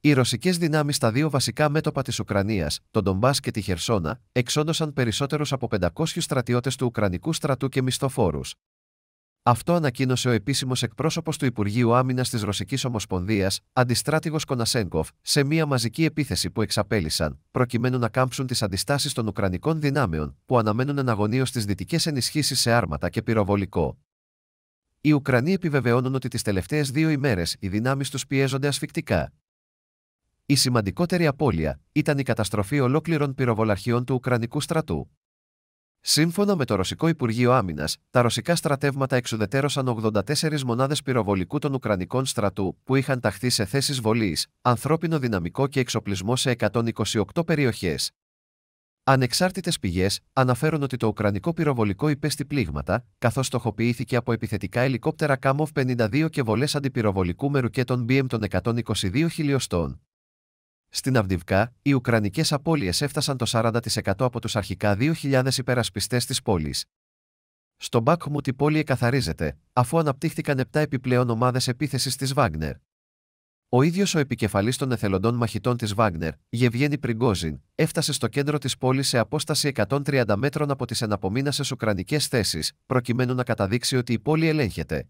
Οι ρωσικές δυνάμεις στα δύο βασικά μέτωπα της Ουκρανίας, τον Ντομπά και τη Χερσόνα, εξόντωσαν περισσότερους από 500 στρατιώτες του Ουκρανικού στρατού και μισθοφόρους. Αυτό ανακοίνωσε ο επίσημος εκπρόσωπος του Υπουργείου Άμυνας της Ρωσικής Ομοσπονδίας, αντιστράτηγος Κονασέγκοφ, σε μια μαζική επίθεση που εξαπέλυσαν, προκειμένου να κάμψουν τις αντιστάσεις των Ουκρανικών δυνάμεων, που αναμένουν εναγωνίως στι δυτικές ενισχύσεις σε άρματα και πυροβολικό. Οι Ουκρανοί επιβεβαιώνουν ότι τις τελευταίες δύο ημέρες οι δυνάμεις τους πιέζονται ασφικτικά. Η σημαντικότερη απώλεια ήταν η καταστροφή ολόκληρων πυροβολαρχείων του Ουκρανικού στρατού. Σύμφωνα με το Ρωσικό Υπουργείο Άμυνας, τα ρωσικά στρατεύματα εξουδετερώσαν 84 μονάδες πυροβολικού των Ουκρανικών στρατού που είχαν ταχθεί σε θέσεις βολής, ανθρώπινο δυναμικό και εξοπλισμό σε 128 περιοχές. Ανεξάρτητες πηγές αναφέρουν ότι το Ουκρανικό πυροβολικό υπέστη πλήγματα, καθώς στοχοποιήθηκε από επιθετικά ελικόπτερα Κάμοβ 52 και βολές αντιπυροβολικού με BM των 122 χιλιοστών. Στην Αυντιβκά, οι Ουκρανικές απώλειες έφτασαν το 40% από τους αρχικά 2.000 υπερασπιστές της πόλης. Στο Μπάκχμουτ η πόλη εκαθαρίζεται, αφού αναπτύχθηκαν 7 επιπλέον ομάδες επίθεσης της Βάγνερ. Ο ίδιος ο επικεφαλής των εθελοντών μαχητών της Βάγνερ, Γευγένη Πριγκόζιν, έφτασε στο κέντρο της πόλης σε απόσταση 130 μέτρων από τις εναπομείνασες Ουκρανικές θέσεις, προκειμένου να καταδείξει ότι η πόλη ελέγχεται.